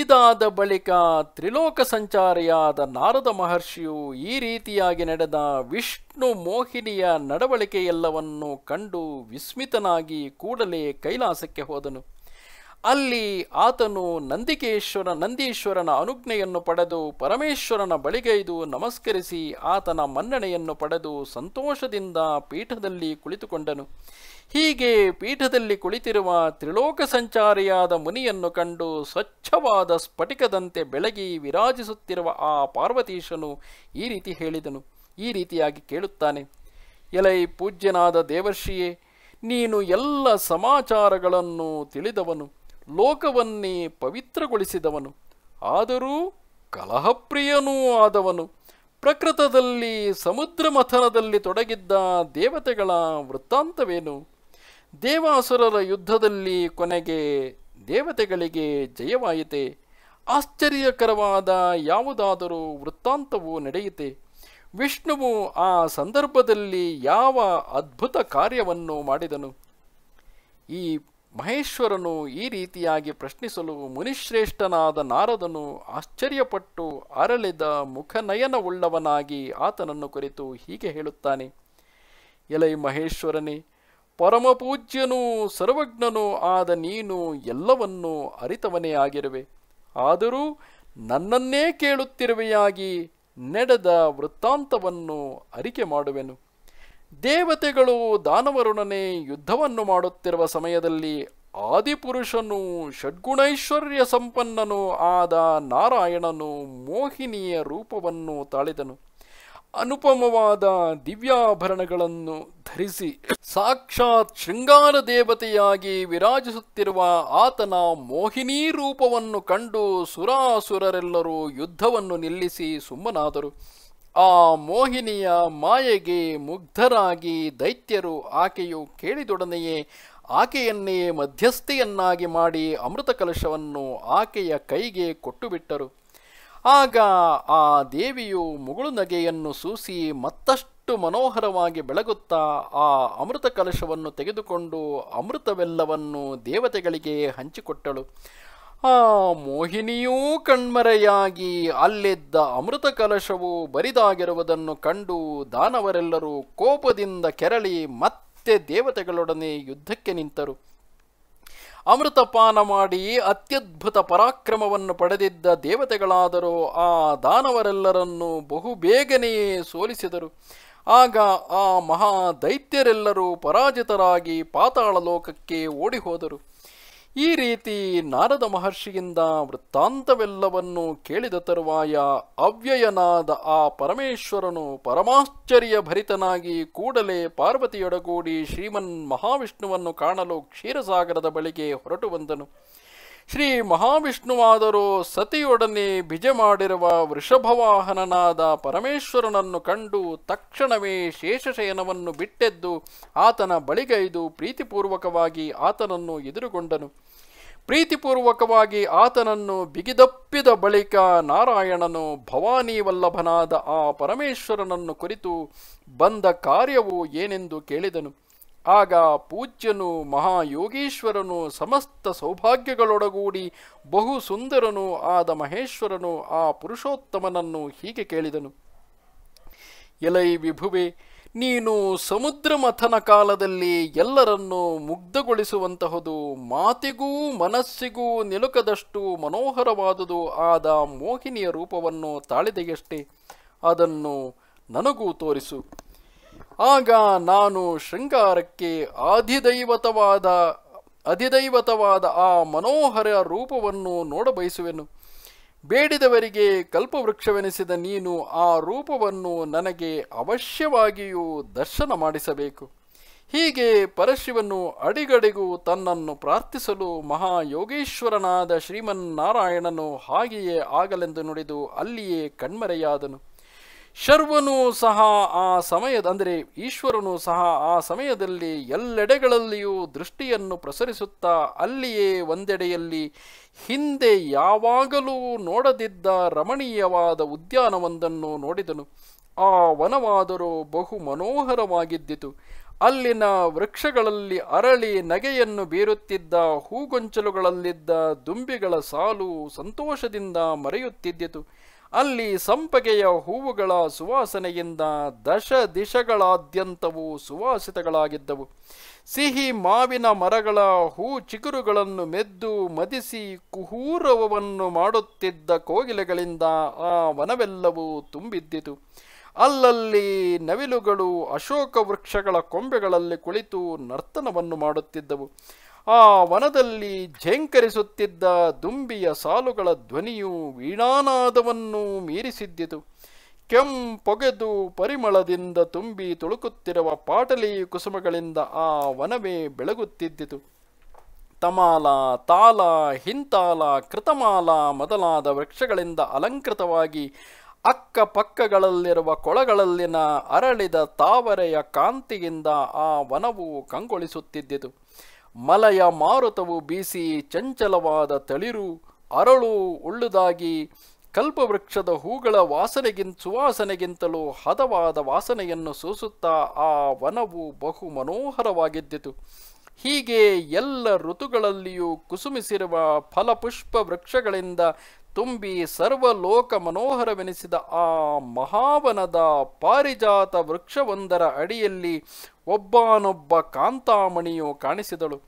ಇದಾದ ಬಳಿಕ ತ್ರಿಲೋಕ ಸಂಚಾರಿಯಾದ ನಾರದ ಮಹರ್ಷಿಯು ಈ ರೀತಿಯಾಗಿ ನಡೆದ ವಿಷ್ಣು ಮೋಹಿನಿಯ ನಡವಳಿಕೆಯೆಲ್ಲವನ್ನು ಕಂಡು ವಿಸ್ಮಿತನಾಗಿ ಕೂಡಲೇ ಕೈಲಾಸಕ್ಕೆ ಹೋದನು ಅಲ್ಲಿ ಆತನು ನಂದಿಕೇಶ್ವರ ನಂದೀಶ್ವರನ ಅನುಜ್ಞೆಯನ್ನು ಪಡೆದು ಪರಮೇಶ್ವರನ ಬಳಿಗೈದು ನಮಸ್ಕರಿಸಿ ಆತನ ಮನ್ನಣೆಯನ್ನು ಪಡೆದು ಸಂತೋಷದಿಂದ ಪೀಠದಲ್ಲಿ ಕುಳಿತುಕೊಂಡನು ಹೀಗೆ ಪೀಠದಲ್ಲಿ ಕುಳಿತಿರುವ ತ್ರಿಲೋಕ ಸಂಚಾರಿಯಾದ ಮುನಿಯನ್ನು ಕಂಡು ಸ್ವಚ್ಛವಾದ ಸ್ಫಟಿಕದಂತೆ ಬೆಳಗಿ ವಿರಾಜಿಸುತ್ತಿರುವ ಆ ಪಾರ್ವತೀಶನು ಈ ರೀತಿ ಹೇಳಿದನು ಈ ರೀತಿಯಾಗಿ ಕೇಳುತ್ತಾನೆ ಎಲೈ ಪೂಜ್ಯನಾದ ದೇವರ್ಷಿಯೇ ನೀನು ಎಲ್ಲ ಸಮಾಚಾರಗಳನ್ನು ತಿಳಿದವನು ಲೋಕವನ್ನೇ ಪವಿತ್ರಗೊಳಿಸಿದವನು ಆದರೂ ಕಲಹಪ್ರಿಯನೂ ಆದವನು ಪ್ರಕೃತದಲ್ಲಿ ಸಮುದ್ರ ಮಥನದಲ್ಲಿ ತೊಡಗಿದ್ದ ದೇವತೆಗಳ ವೃತ್ತಾಂತವೇನು ದೇವಾಸುರರ ಯುದ್ಧದಲ್ಲಿ ಕೊನೆಗೆ ದೇವತೆಗಳಿಗೆ ಜಯವಾಯಿತೆ ಆಶ್ಚರ್ಯಕರವಾದ ಯಾವುದಾದರೂ ವೃತ್ತಾಂತವೂ ನಡೆಯಿತೆ ವಿಷ್ಣುವು ಆ ಸಂದರ್ಭದಲ್ಲಿ ಯಾವ ಅದ್ಭುತ ಕಾರ್ಯವನ್ನು ಮಾಡಿದನು ಈ ಮಹೇಶ್ವರನು ಈ ರೀತಿಯಾಗಿ ಪ್ರಶ್ನಿಸಲು ಮುನಿಶ್ರೇಷ್ಠನಾದ ನಾರದನು ಆಶ್ಚರ್ಯಪಟ್ಟು ಅರಳಿದ ಮುಖನಯನವುಳ್ಳವನಾಗಿ ಆತನನ್ನು ಕುರಿತು ಹೀಗೆ ಹೇಳುತ್ತಾನೆ ಎಲೈ ಮಹೇಶ್ವರನೇ ಪರಮಪೂಜ್ಯನೂ ಸರ್ವಜ್ಞನೂ ಆದ ನೀನು ಎಲ್ಲವನ್ನೂ ಅರಿತವನೇ ಆಗಿರುವೆ ಆದರೂ ನನ್ನನ್ನೇ ಕೇಳುತ್ತಿರುವೆಯಾಗಿ ನಡೆದ ವೃತ್ತಾಂತವನ್ನು ಅರಿಕೆ ಮಾಡುವೆನು ದೇವತೆಗಳು ದಾನವರುಣನೆ ಯುದ್ಧವನ್ನು ಮಾಡುತ್ತಿರುವ ಸಮಯದಲ್ಲಿ ಆದಿಪುರುಷನು ಷಡ್ಗುಣೈಶ್ವರ್ಯ ಸಂಪನ್ನನೂ ಆದ ನಾರಾಯಣನು ಮೋಹಿನಿಯ ರೂಪವನ್ನು ತಾಳಿದನು ಅನುಪಮವಾದ ದಿವ್ಯಾಭರಣಗಳನ್ನು ಧರಿಸಿ ಸಾಕ್ಷಾತ್ ಶೃಂಗಾರ ದೇವತೆಯಾಗಿ ವಿರಾಜಿಸುತ್ತಿರುವ ಆತನ ಮೋಹಿನಿ ರೂಪವನ್ನು ಕಂಡು ಸುರಾಸುರರೆಲ್ಲರೂ ಯುದ್ಧವನ್ನು ನಿಲ್ಲಿಸಿ ಸುಮ್ಮನಾದರು ಆ ಮೋಹಿನಿಯ ಮಾಯೆಗೆ ಮುಗ್ಧರಾಗಿ ದೈತ್ಯರು ಆಕೆಯು ಕೇಳಿದೊಡನೆಯೇ ಆಕೆಯನ್ನೇ ಮಧ್ಯಸ್ಥೆಯನ್ನಾಗಿ ಮಾಡಿ ಅಮೃತ ಕಲಶವನ್ನು ಆಕೆಯ ಕೈಗೆ ಕೊಟ್ಟುಬಿಟ್ಟರು ಆಗ ಆ ದೇವಿಯು ಮುಗುಳು ನಗೆಯನ್ನು ಸೂಸಿ ಮತ್ತಷ್ಟು ಮನೋಹರವಾಗಿ ಬೆಳಗುತ್ತಾ ಆ ಅಮೃತ ಕಲಶವನ್ನು ತೆಗೆದುಕೊಂಡು ಅಮೃತವೆಲ್ಲವನ್ನು ದೇವತೆಗಳಿಗೆ ಹಂಚಿಕೊಟ್ಟಳು ಆ ಮೋಹಿನಿಯೂ ಕಣ್ಮರೆಯಾಗಿ ಅಲ್ಲಿದ್ದ ಅಮೃತ ಕಲಶವು ಬರಿದಾಗಿರುವುದನ್ನು ಕಂಡು ದಾನವರೆಲ್ಲರೂ ಕೋಪದಿಂದ ಕೆರಳಿ ಮತ್ತೆ ದೇವತೆಗಳೊಡನೆ ಯುದ್ಧಕ್ಕೆ ನಿಂತರು ಅಮೃತಪಾನ ಮಾಡಿ ಅತ್ಯದ್ಭುತ ಪರಾಕ್ರಮವನ್ನು ಪಡೆದಿದ್ದ ದೇವತೆಗಳಾದರೂ ಆ ದಾನವರೆಲ್ಲರನ್ನು ಬಹುಬೇಗನೆಯೇ ಸೋಲಿಸಿದರು ಆಗ ಆ ಮಹಾ ದೈತ್ಯರೆಲ್ಲರೂ ಪರಾಜಿತರಾಗಿ ಪಾತಾಳ ಲೋಕಕ್ಕೆ ಓಡಿಹೋದರು ಈ ರೀತಿ ನಾರದ ಮಹರ್ಷಿಯಿಂದ ವೃತ್ತಾಂತವೆಲ್ಲವನ್ನು ಕೇಳಿದ ತರುವಾಯ ಅವ್ಯಯನಾದ ಆ ಪರಮೇಶ್ವರನು ಪರಮಾಶ್ಚರ್ಯ ಭರಿತನಾಗಿ ಕೂಡಲೇ ಪಾರ್ವತಿಯೊಡಗೂಡಿ ಶ್ರೀಮನ್ ಮಹಾವಿಷ್ಣುವನ್ನು ಕಾಣಲು ಕ್ಷೀರಸಾಗರದ ಬಳಿಗೆ ಹೊರಟು ಬಂದನು ಶ್ರೀ ಮಹಾವಿಷ್ಣುವಾದರೂ ಸತಿಯೊಡನೆ ಬಿಜೆ ಮಾಡಿರುವ ವೃಷಭವಾಹನನಾದ ಪರಮೇಶ್ವರನನ್ನು ಕಂಡು ತಕ್ಷಣವೇ ಶೇಷಶಯನವನ್ನು ಬಿಟ್ಟೆದ್ದು ಆತನ ಬಳಿಗೈದು ಪ್ರೀತಿಪೂರ್ವಕವಾಗಿ ಆತನನ್ನು ಎದುರುಗೊಂಡನು ಪ್ರೀತಿಪೂರ್ವಕವಾಗಿ ಆತನನ್ನು ಬಿಗಿದಪ್ಪಿದ ಬಳಿಕ ನಾರಾಯಣನು ಭವಾನಿ ವಲ್ಲಭನಾದ ಆ ಪರಮೇಶ್ವರನನ್ನು ಕುರಿತು ಬಂದ ಕಾರ್ಯವು ಏನೆಂದು ಕೇಳಿದನು ಆಗ ಪೂಜ್ಯನು ಮಹಾಯೋಗೀಶ್ವರನು ಸಮಸ್ತ ಸೌಭಾಗ್ಯಗಳೊಡಗೂಡಿ ಬಹು ಸುಂದರನು ಆದ ಮಹೇಶ್ವರನು ಆ ಪುರುಷೋತ್ತಮನನ್ನು ಹೀಗೆ ಕೇಳಿದನು ಎಲೈ ವಿಭುವೆ ನೀನು ಸಮುದ್ರ ಮಥನ ಕಾಲದಲ್ಲಿ ಎಲ್ಲರನ್ನೂ ಮುಗ್ಧಗೊಳಿಸುವಂತಹದು ಮಾತಿಗೂ ಮನಸ್ಸಿಗೂ ನಿಲುಕದಷ್ಟು ಮನೋಹರವಾದುದು ಆದ ಮೋಹಿನಿಯ ರೂಪವನ್ನು ತಾಳಿದೆಯಷ್ಟೇ ಅದನ್ನು ನನಗೂ ತೋರಿಸು ಆಗ ನಾನು ಶೃಂಗಾರಕ್ಕೆ ಅಧಿದೈವತವಾದ ಅಧಿದೈವತವಾದ ಆ ಮನೋಹರ ರೂಪವನ್ನು ನೋಡಬಯಸುವೆನು ಬೇಡಿದವರಿಗೆ ಕಲ್ಪವೃಕ್ಷವೆನಿಸಿದ ನೀನು ಆ ರೂಪವನ್ನು ನನಗೆ ಅವಶ್ಯವಾಗಿಯೂ ದರ್ಶನ ಮಾಡಿಸಬೇಕು ಹೀಗೆ ಪರಶಿವನು ಅಡಿಗಡಿಗೂ ತನ್ನನ್ನು ಪ್ರಾರ್ಥಿಸಲು ಮಹಾಯೋಗೇಶ್ವರನಾದ ಶ್ರೀಮನ್ನಾರಾಯಣನು ಹಾಗೆಯೇ ಆಗಲೆಂದು ನುಡಿದು ಅಲ್ಲಿಯೇ ಕಣ್ಮರೆಯಾದನು ಶರ್ವನೂ ಸಹ ಆ ಸಮಯದ ಅಂದರೆ ಈಶ್ವರನು ಸಹ ಆ ಸಮಯದಲ್ಲಿ ಎಲ್ಲೆಡೆಗಳಲ್ಲಿಯೂ ದೃಷ್ಟಿಯನ್ನು ಪ್ರಸರಿಸುತ್ತಾ ಅಲ್ಲಿಯೇ ಒಂದೆಡೆಯಲ್ಲಿ ಹಿಂದೆ ಯಾವಾಗಲೂ ನೋಡದಿದ್ದ ರಮಣೀಯವಾದ ಉದ್ಯಾನವೊಂದನ್ನು ನೋಡಿದನು ಆ ವನವಾದರೂ ಬಹು ಮನೋಹರವಾಗಿದ್ದಿತು ಅಲ್ಲಿನ ವೃಕ್ಷಗಳಲ್ಲಿ ಅರಳಿ ನಗೆಯನ್ನು ಬೀರುತ್ತಿದ್ದ ಹೂಗೊಂಚಲುಗಳಲ್ಲಿದ್ದ ದುಂಬಿಗಳ ಸಾಲು ಸಂತೋಷದಿಂದ ಮರೆಯುತ್ತಿದ್ದಿತು ಅಲ್ಲಿ ಸಂಪಗೆಯ ಹೂವುಗಳ ಸುವಾಸನೆಯಿಂದ ದಶ ದಿಶಗಳಾದ್ಯಂತವೂ ಸುವಾಸಿತಗಳಾಗಿದ್ದವು ಸಿಹಿ ಮಾವಿನ ಮರಗಳ ಹೂ ಚಿಗುರುಗಳನ್ನು ಮೆದ್ದು ಮದಿಸಿ ಕುಹೂರವವನ್ನು ಮಾಡುತ್ತಿದ್ದ ಕೋಗಿಲೆಗಳಿಂದ ಆ ವನವೆಲ್ಲವೂ ತುಂಬಿದ್ದಿತು ಅಲ್ಲಲ್ಲಿ ನವಿಲುಗಳು ಅಶೋಕ ವೃಕ್ಷಗಳ ಕೊಂಬೆಗಳಲ್ಲಿ ಕುಳಿತು ನರ್ತನವನ್ನು ಮಾಡುತ್ತಿದ್ದವು ಆ ವನದಲ್ಲಿ ಝೇಂಕರಿಸುತ್ತಿದ್ದ ದುಂಬಿಯ ಸಾಲುಗಳ ಧ್ವನಿಯು ವೀಣಾನಾದವನ್ನು ಮೀರಿಸಿದ್ದಿತು ಕೆಂಪೊಗೆದು ಪರಿಮಳದಿಂದ ತುಂಬಿ ತುಳುಕುತ್ತಿರುವ ಪಾಟಲಿ ಕುಸುಮಗಳಿಂದ ಆ ವನವೇ ಬೆಳಗುತ್ತಿದ್ದಿತು ತಮಾಲ ತಾಲ ಹಿಂತಾಲ ಕೃತಮಾಲ ಮೊದಲಾದ ವೃಕ್ಷಗಳಿಂದ ಅಲಂಕೃತವಾಗಿ ಅಕ್ಕಪಕ್ಕಗಳಲ್ಲಿರುವ ಕೊಳಗಳಲ್ಲಿನ ಅರಳಿದ ತಾವರೆಯ ಕಾಂತಿಯಿಂದ ಆ ವನವು ಕಂಗೊಳಿಸುತ್ತಿದ್ದಿತು ಮಲಯ ಮಾರುತವು ಬೀಸಿ ಚಂಚಲವಾದ ತಳಿರು ಅರಳು ಉಳ್ಳುದಾಗಿ ಕಲ್ಪವೃಕ್ಷದ ಹೂಗಳ ವಾಸನೆಗಿಂತ ಸುವಾಸನೆಗಿಂತಲೂ ಹದವಾದ ವಾಸನೆಯನ್ನು ಸೂಸುತ್ತಾ ಆ ವನವು ಬಹು ಮನೋಹರವಾಗಿದ್ದಿತು ಹೀಗೆ ಎಲ್ಲ ಋತುಗಳಲ್ಲಿಯೂ ಕುಸುಮಿಸಿರುವ ಫಲಪುಷ್ಪ ವೃಕ್ಷಗಳಿಂದ ತುಂಬಿ ಸರ್ವಲೋಕ ಮನೋಹರವೆನಿಸಿದ ಆ ಮಹಾವನದ ಪಾರಿಜಾತ ವೃಕ್ಷವೊಂದರ ಅಡಿಯಲ್ಲಿ ಒಬ್ಬನೊಬ್ಬ ಕಾಂತಾಮಣಿಯು ಕಾಣಿಸಿದಳು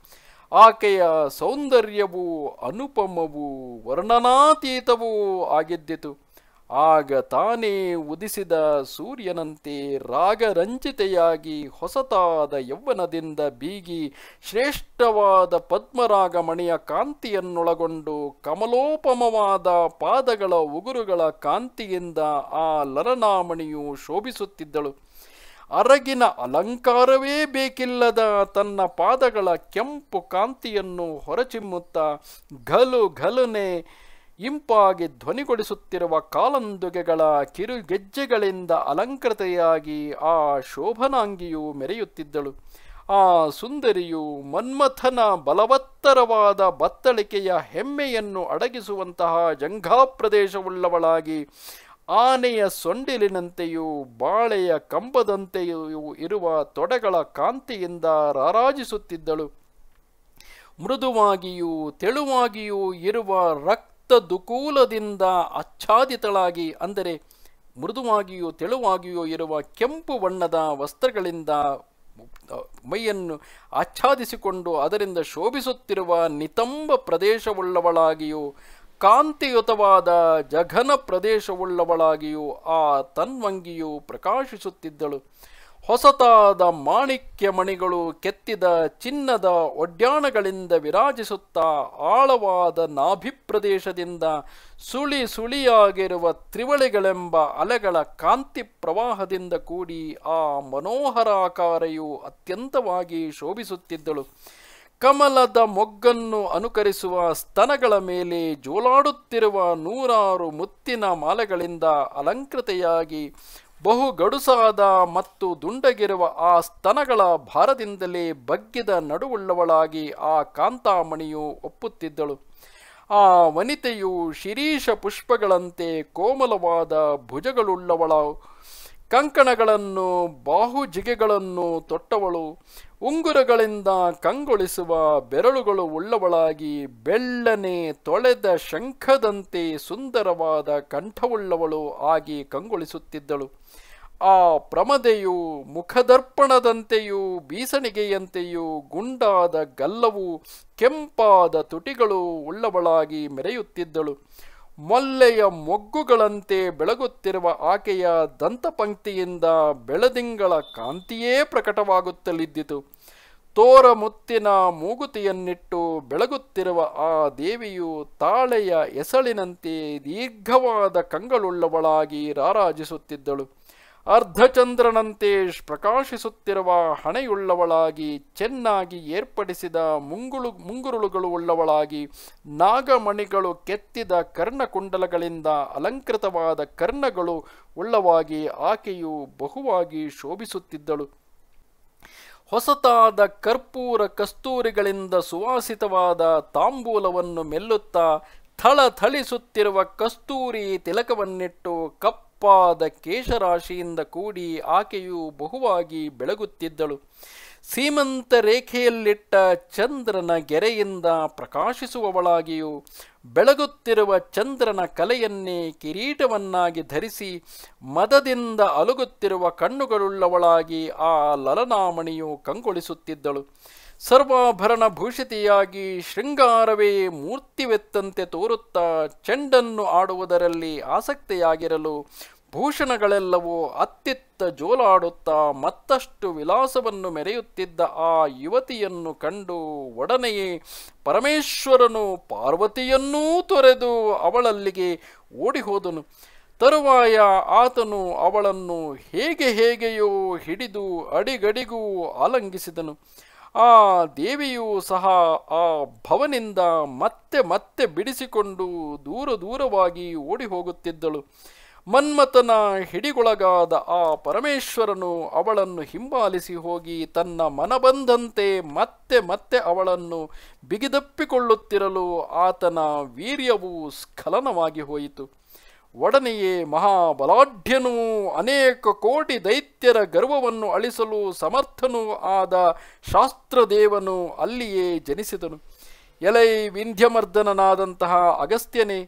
ಆಕೆಯ ಸೌಂದರ್ಯವೂ ಅನುಪಮವೂ ವರ್ಣನಾತೀತವೂ ಆಗಿದ್ದಿತು ಆಗ ತಾನೇ ಉದಿಸಿದ ಸೂರ್ಯನಂತೆ ರಾಗರಂಜಿತೆಯಾಗಿ ಹೊಸತಾದ ಯೌವನದಿಂದ ಬೀಗಿ ಶ್ರೇಷ್ಠವಾದ ಪದ್ಮರಾಗ ಮಣಿಯ ಕಾಂತಿಯನ್ನೊಳಗೊಂಡು ಕಮಲೋಪಮವಾದ ಪಾದಗಳ ಉಗುರುಗಳ ಕಾಂತಿಯಿಂದ ಆ ಲರನಾಮಣಿಯು ಶೋಭಿಸುತ್ತಿದ್ದಳು ಅರಗಿನ ಅಲಂಕಾರವೇ ಬೇಕಿಲ್ಲದ ತನ್ನ ಪಾದಗಳ ಕೆಂಪು ಕಾಂತಿಯನ್ನು ಹೊರಚಿಮ್ಮುತ್ತಾ ಘಲು ಘಲುನೆ ಇಂಪಾಗಿ ಧ್ವನಿಗೊಳಿಸುತ್ತಿರುವ ಕಾಲಂದುಗೆಗಳ ಕಿರುಗೆಜ್ಜೆಗಳಿಂದ ಅಲಂಕೃತೆಯಾಗಿ ಆ ಶೋಭನಾಂಗಿಯು ಮೆರೆಯುತ್ತಿದ್ದಳು ಆ ಸುಂದರಿಯು ಮನ್ಮಥನ ಬಲವತ್ತರವಾದ ಬತ್ತಳಿಕೆಯ ಹೆಮ್ಮೆಯನ್ನು ಅಡಗಿಸುವಂತಹ ಪ್ರದೇಶವುಳ್ಳವಳಾಗಿ ಆನೆಯ ಸೊಂಡಿಲಿನಂತೆಯೂ ಬಾಳೆಯ ಕಂಬದಂತೆಯೂ ಇರುವ ತೊಡೆಗಳ ಕಾಂತಿಯಿಂದ ರಾರಾಜಿಸುತ್ತಿದ್ದಳು ಮೃದುವಾಗಿಯೂ ತೆಳುವಾಗಿಯೂ ಇರುವ ರಕ್ತ ದುಕೂಲದಿಂದ ಆಚ್ಛಾದಿತಳಾಗಿ ಅಂದರೆ ಮೃದುವಾಗಿಯೂ ತೆಳುವಾಗಿಯೂ ಇರುವ ಕೆಂಪು ಬಣ್ಣದ ವಸ್ತ್ರಗಳಿಂದ ಮೈಯನ್ನು ಆಚ್ಛಾದಿಸಿಕೊಂಡು ಅದರಿಂದ ಶೋಭಿಸುತ್ತಿರುವ ನಿತಂಬ ಪ್ರದೇಶವುಳ್ಳವಳಾಗಿಯೂ ಕಾಂತಿಯುತವಾದ ಜಘನ ಪ್ರದೇಶವುಳ್ಳವಳಾಗಿಯೂ ಆ ತನ್ವಂಗಿಯು ಪ್ರಕಾಶಿಸುತ್ತಿದ್ದಳು ಹೊಸತಾದ ಮಾಣಿಕ್ಯ ಮಣಿಗಳು ಕೆತ್ತಿದ ಚಿನ್ನದ ಒಡ್ಯಾಣಗಳಿಂದ ವಿರಾಜಿಸುತ್ತಾ ಆಳವಾದ ನಾಭಿಪ್ರದೇಶದಿಂದ ಸುಳಿ ಸುಳಿಯಾಗಿರುವ ತ್ರಿವಳಿಗಳೆಂಬ ಅಲೆಗಳ ಕಾಂತಿ ಪ್ರವಾಹದಿಂದ ಕೂಡಿ ಆ ಮನೋಹರಾಕಾರೆಯು ಅತ್ಯಂತವಾಗಿ ಶೋಭಿಸುತ್ತಿದ್ದಳು ಕಮಲದ ಮೊಗ್ಗನ್ನು ಅನುಕರಿಸುವ ಸ್ತನಗಳ ಮೇಲೆ ಜೋಲಾಡುತ್ತಿರುವ ನೂರಾರು ಮುತ್ತಿನ ಮಾಲೆಗಳಿಂದ ಅಲಂಕೃತೆಯಾಗಿ ಬಹು ಗಡುಸಾದ ಮತ್ತು ದುಂಡಗಿರುವ ಆ ಸ್ತನಗಳ ಭಾರದಿಂದಲೇ ಬಗ್ಗಿದ ನಡುವುಳ್ಳವಳಾಗಿ ಆ ಕಾಂತಾಮಣಿಯು ಒಪ್ಪುತ್ತಿದ್ದಳು ಆ ವನಿತೆಯು ಶಿರೀಷ ಪುಷ್ಪಗಳಂತೆ ಕೋಮಲವಾದ ಭುಜಗಳುಳ್ಳವಳ ಕಂಕಣಗಳನ್ನು ಬಾಹುಜಿಗೆಗಳನ್ನು ತೊಟ್ಟವಳು ಉಂಗುರಗಳಿಂದ ಕಂಗೊಳಿಸುವ ಬೆರಳುಗಳು ಉಳ್ಳವಳಾಗಿ ಬೆಳ್ಳನೆ ತೊಳೆದ ಶಂಖದಂತೆ ಸುಂದರವಾದ ಕಂಠವುಳ್ಳವಳು ಆಗಿ ಕಂಗೊಳಿಸುತ್ತಿದ್ದಳು ಆ ಪ್ರಮದೆಯು ಮುಖದರ್ಪಣದಂತೆಯೂ ಬೀಸಣಿಗೆಯಂತೆಯೂ ಗುಂಡಾದ ಗಲ್ಲವು ಕೆಂಪಾದ ತುಟಿಗಳು ಉಳ್ಳವಳಾಗಿ ಮೆರೆಯುತ್ತಿದ್ದಳು ಮೊಲ್ಲೆಯ ಮೊಗ್ಗುಗಳಂತೆ ಬೆಳಗುತ್ತಿರುವ ಆಕೆಯ ದಂತಪಂಕ್ತಿಯಿಂದ ಬೆಳದಿಂಗಳ ಕಾಂತಿಯೇ ಪ್ರಕಟವಾಗುತ್ತಲಿದ್ದಿತು ತೋರ ಮುತ್ತಿನ ಮೂಗುತಿಯನ್ನಿಟ್ಟು ಬೆಳಗುತ್ತಿರುವ ಆ ದೇವಿಯು ತಾಳೆಯ ಎಸಳಿನಂತೆ ದೀರ್ಘವಾದ ಕಂಗಳುಳ್ಳವಳಾಗಿ ರಾರಾಜಿಸುತ್ತಿದ್ದಳು ಅರ್ಧಚಂದ್ರನಂತೆ ಪ್ರಕಾಶಿಸುತ್ತಿರುವ ಹಣೆಯುಳ್ಳವಳಾಗಿ ಚೆನ್ನಾಗಿ ಏರ್ಪಡಿಸಿದ ಮುಂಗುಳು ಮುಂಗುರುಳುಗಳು ಉಳ್ಳವಳಾಗಿ ನಾಗಮಣಿಗಳು ಕೆತ್ತಿದ ಕರ್ಣಕುಂಡಲಗಳಿಂದ ಅಲಂಕೃತವಾದ ಕರ್ಣಗಳು ಉಳ್ಳವಾಗಿ ಆಕೆಯು ಬಹುವಾಗಿ ಶೋಭಿಸುತ್ತಿದ್ದಳು ಹೊಸತಾದ ಕರ್ಪೂರ ಕಸ್ತೂರಿಗಳಿಂದ ಸುವಾಸಿತವಾದ ತಾಂಬೂಲವನ್ನು ಮೆಲ್ಲುತ್ತಾ ಥಳಥಳಿಸುತ್ತಿರುವ ಕಸ್ತೂರಿ ತಿಲಕವನ್ನಿಟ್ಟು ಕಪ್ಪ ತಂಪಾದ ಕೇಶರಾಶಿಯಿಂದ ಕೂಡಿ ಆಕೆಯು ಬಹುವಾಗಿ ಬೆಳಗುತ್ತಿದ್ದಳು ಸೀಮಂತ ರೇಖೆಯಲ್ಲಿಟ್ಟ ಚಂದ್ರನ ಗೆರೆಯಿಂದ ಪ್ರಕಾಶಿಸುವವಳಾಗಿಯೂ ಬೆಳಗುತ್ತಿರುವ ಚಂದ್ರನ ಕಲೆಯನ್ನೇ ಕಿರೀಟವನ್ನಾಗಿ ಧರಿಸಿ ಮದದಿಂದ ಅಲುಗುತ್ತಿರುವ ಕಣ್ಣುಗಳುಳ್ಳವಳಾಗಿ ಆ ಲಲನಾಮಣಿಯು ಕಂಗೊಳಿಸುತ್ತಿದ್ದಳು ಸರ್ವಾಭರಣ ಭೂಷಿತಿಯಾಗಿ ಶೃಂಗಾರವೇ ಮೂರ್ತಿವೆತ್ತಂತೆ ತೋರುತ್ತಾ ಚೆಂಡನ್ನು ಆಡುವುದರಲ್ಲಿ ಆಸಕ್ತಿಯಾಗಿರಲು ಭೂಷಣಗಳೆಲ್ಲವೂ ಅತ್ತಿತ್ತ ಜೋಲಾಡುತ್ತಾ ಮತ್ತಷ್ಟು ವಿಲಾಸವನ್ನು ಮೆರೆಯುತ್ತಿದ್ದ ಆ ಯುವತಿಯನ್ನು ಕಂಡು ಒಡನೆಯೇ ಪರಮೇಶ್ವರನು ಪಾರ್ವತಿಯನ್ನೂ ತೊರೆದು ಅವಳಲ್ಲಿಗೆ ಓಡಿಹೋದನು ತರುವಾಯ ಆತನು ಅವಳನ್ನು ಹೇಗೆ ಹೇಗೆಯೋ ಹಿಡಿದು ಅಡಿಗಡಿಗೂ ಆಲಂಗಿಸಿದನು ಆ ದೇವಿಯೂ ಸಹ ಆ ಭವನಿಂದ ಮತ್ತೆ ಮತ್ತೆ ಬಿಡಿಸಿಕೊಂಡು ದೂರ ದೂರವಾಗಿ ಓಡಿ ಹೋಗುತ್ತಿದ್ದಳು ಮನ್ಮಥನ ಹಿಡಿಗೊಳಗಾದ ಆ ಪರಮೇಶ್ವರನು ಅವಳನ್ನು ಹಿಂಬಾಲಿಸಿ ಹೋಗಿ ತನ್ನ ಮನಬಂದಂತೆ ಮತ್ತೆ ಮತ್ತೆ ಅವಳನ್ನು ಬಿಗಿದಪ್ಪಿಕೊಳ್ಳುತ್ತಿರಲು ಆತನ ವೀರ್ಯವು ಸ್ಖಲನವಾಗಿ ಹೋಯಿತು ಒಡನೆಯೇ ಮಹಾಬಲಾಢ್ಯನೂ ಅನೇಕ ಕೋಟಿ ದೈತ್ಯರ ಗರ್ವವನ್ನು ಅಳಿಸಲು ಸಮರ್ಥನೂ ಆದ ಶಾಸ್ತ್ರದೇವನು ಅಲ್ಲಿಯೇ ಜನಿಸಿದನು ಎಲೈ ವಿಂಧ್ಯಮರ್ದನನಾದಂತಹ ಅಗಸ್ತ್ಯನೇ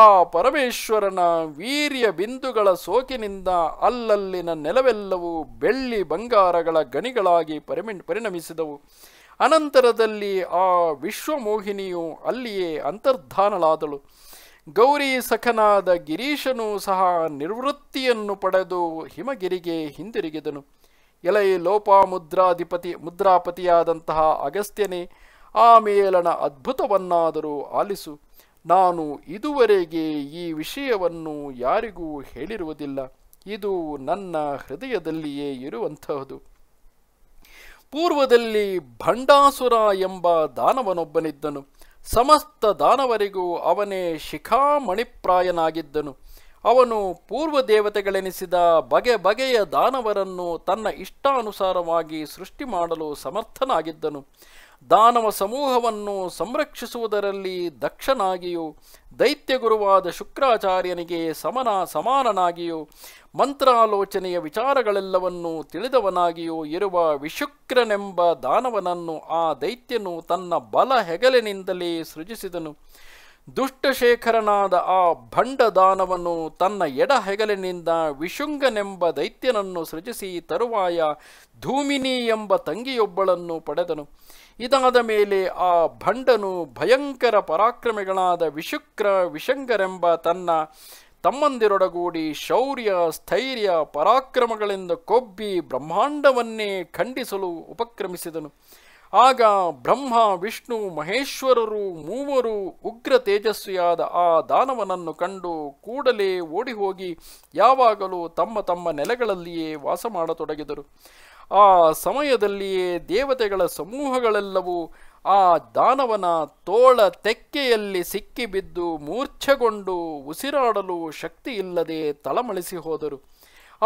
ಆ ಪರಮೇಶ್ವರನ ವೀರ್ಯ ಬಿಂದುಗಳ ಸೋಕಿನಿಂದ ಅಲ್ಲಲ್ಲಿನ ನೆಲವೆಲ್ಲವೂ ಬೆಳ್ಳಿ ಬಂಗಾರಗಳ ಗಣಿಗಳಾಗಿ ಪರಿಮಿ ಪರಿಣಮಿಸಿದವು ಅನಂತರದಲ್ಲಿ ಆ ವಿಶ್ವಮೋಹಿನಿಯು ಅಲ್ಲಿಯೇ ಅಂತರ್ಧಾನಳಾದಳು ಗೌರಿ ಸಖನಾದ ಗಿರೀಶನು ಸಹ ನಿವೃತ್ತಿಯನ್ನು ಪಡೆದು ಹಿಮಗಿರಿಗೆ ಹಿಂದಿರುಗಿದನು ಎಲೈ ಮುದ್ರಾಧಿಪತಿ ಮುದ್ರಾಪತಿಯಾದಂತಹ ಅಗಸ್ತ್ಯನೇ ಆ ಮೇಲನ ಅದ್ಭುತವನ್ನಾದರೂ ಆಲಿಸು ನಾನು ಇದುವರೆಗೆ ಈ ವಿಷಯವನ್ನು ಯಾರಿಗೂ ಹೇಳಿರುವುದಿಲ್ಲ ಇದು ನನ್ನ ಹೃದಯದಲ್ಲಿಯೇ ಇರುವಂತಹದು ಪೂರ್ವದಲ್ಲಿ ಭಂಡಾಸುರ ಎಂಬ ದಾನವನೊಬ್ಬನಿದ್ದನು ಸಮಸ್ತ ದಾನವರಿಗೂ ಅವನೇ ಶಿಖಾಮಣಿಪ್ರಾಯನಾಗಿದ್ದನು ಅವನು ಪೂರ್ವ ದೇವತೆಗಳೆನಿಸಿದ ಬಗೆ ಬಗೆಯ ದಾನವರನ್ನು ತನ್ನ ಇಷ್ಟಾನುಸಾರವಾಗಿ ಸೃಷ್ಟಿ ಮಾಡಲು ಸಮರ್ಥನಾಗಿದ್ದನು ದಾನವ ಸಮೂಹವನ್ನು ಸಂರಕ್ಷಿಸುವುದರಲ್ಲಿ ದಕ್ಷನಾಗಿಯೂ ದೈತ್ಯಗುರುವಾದ ಶುಕ್ರಾಚಾರ್ಯನಿಗೆ ಸಮನ ಸಮಾನನಾಗಿಯೂ ಮಂತ್ರಾಲೋಚನೆಯ ವಿಚಾರಗಳೆಲ್ಲವನ್ನೂ ತಿಳಿದವನಾಗಿಯೂ ಇರುವ ವಿಶುಕ್ರನೆಂಬ ದಾನವನನ್ನು ಆ ದೈತ್ಯನು ತನ್ನ ಬಲ ಹೆಗಲಿನಿಂದಲೇ ಸೃಜಿಸಿದನು ದುಷ್ಟಶೇಖರನಾದ ಆ ಭಂಡ ದಾನವನು ತನ್ನ ಎಡ ಹೆಗಲಿನಿಂದ ವಿಶುಂಗನೆಂಬ ದೈತ್ಯನನ್ನು ಸೃಜಿಸಿ ತರುವಾಯ ಧೂಮಿನಿ ಎಂಬ ತಂಗಿಯೊಬ್ಬಳನ್ನು ಪಡೆದನು ಇದಾದ ಮೇಲೆ ಆ ಭಂಡನು ಭಯಂಕರ ಪರಾಕ್ರಮಿಗಳಾದ ವಿಶುಕ್ರ ವಿಶಂಕರೆಂಬ ತನ್ನ ತಮ್ಮಂದಿರೊಡಗೂಡಿ ಶೌರ್ಯ ಸ್ಥೈರ್ಯ ಪರಾಕ್ರಮಗಳಿಂದ ಕೊಬ್ಬಿ ಬ್ರಹ್ಮಾಂಡವನ್ನೇ ಖಂಡಿಸಲು ಉಪಕ್ರಮಿಸಿದನು ಆಗ ಬ್ರಹ್ಮ ವಿಷ್ಣು ಮಹೇಶ್ವರರು ಮೂವರು ಉಗ್ರ ತೇಜಸ್ವಿಯಾದ ಆ ದಾನವನನ್ನು ಕಂಡು ಕೂಡಲೇ ಓಡಿಹೋಗಿ ಯಾವಾಗಲೂ ತಮ್ಮ ತಮ್ಮ ನೆಲೆಗಳಲ್ಲಿಯೇ ವಾಸ ಮಾಡತೊಡಗಿದರು ಆ ಸಮಯದಲ್ಲಿಯೇ ದೇವತೆಗಳ ಸಮೂಹಗಳೆಲ್ಲವೂ ಆ ದಾನವನ ತೋಳ ತೆಕ್ಕೆಯಲ್ಲಿ ಸಿಕ್ಕಿಬಿದ್ದು ಮೂರ್ಛೆಗೊಂಡು ಉಸಿರಾಡಲು ಶಕ್ತಿಯಿಲ್ಲದೆ ತಳಮಳಿಸಿ ಹೋದರು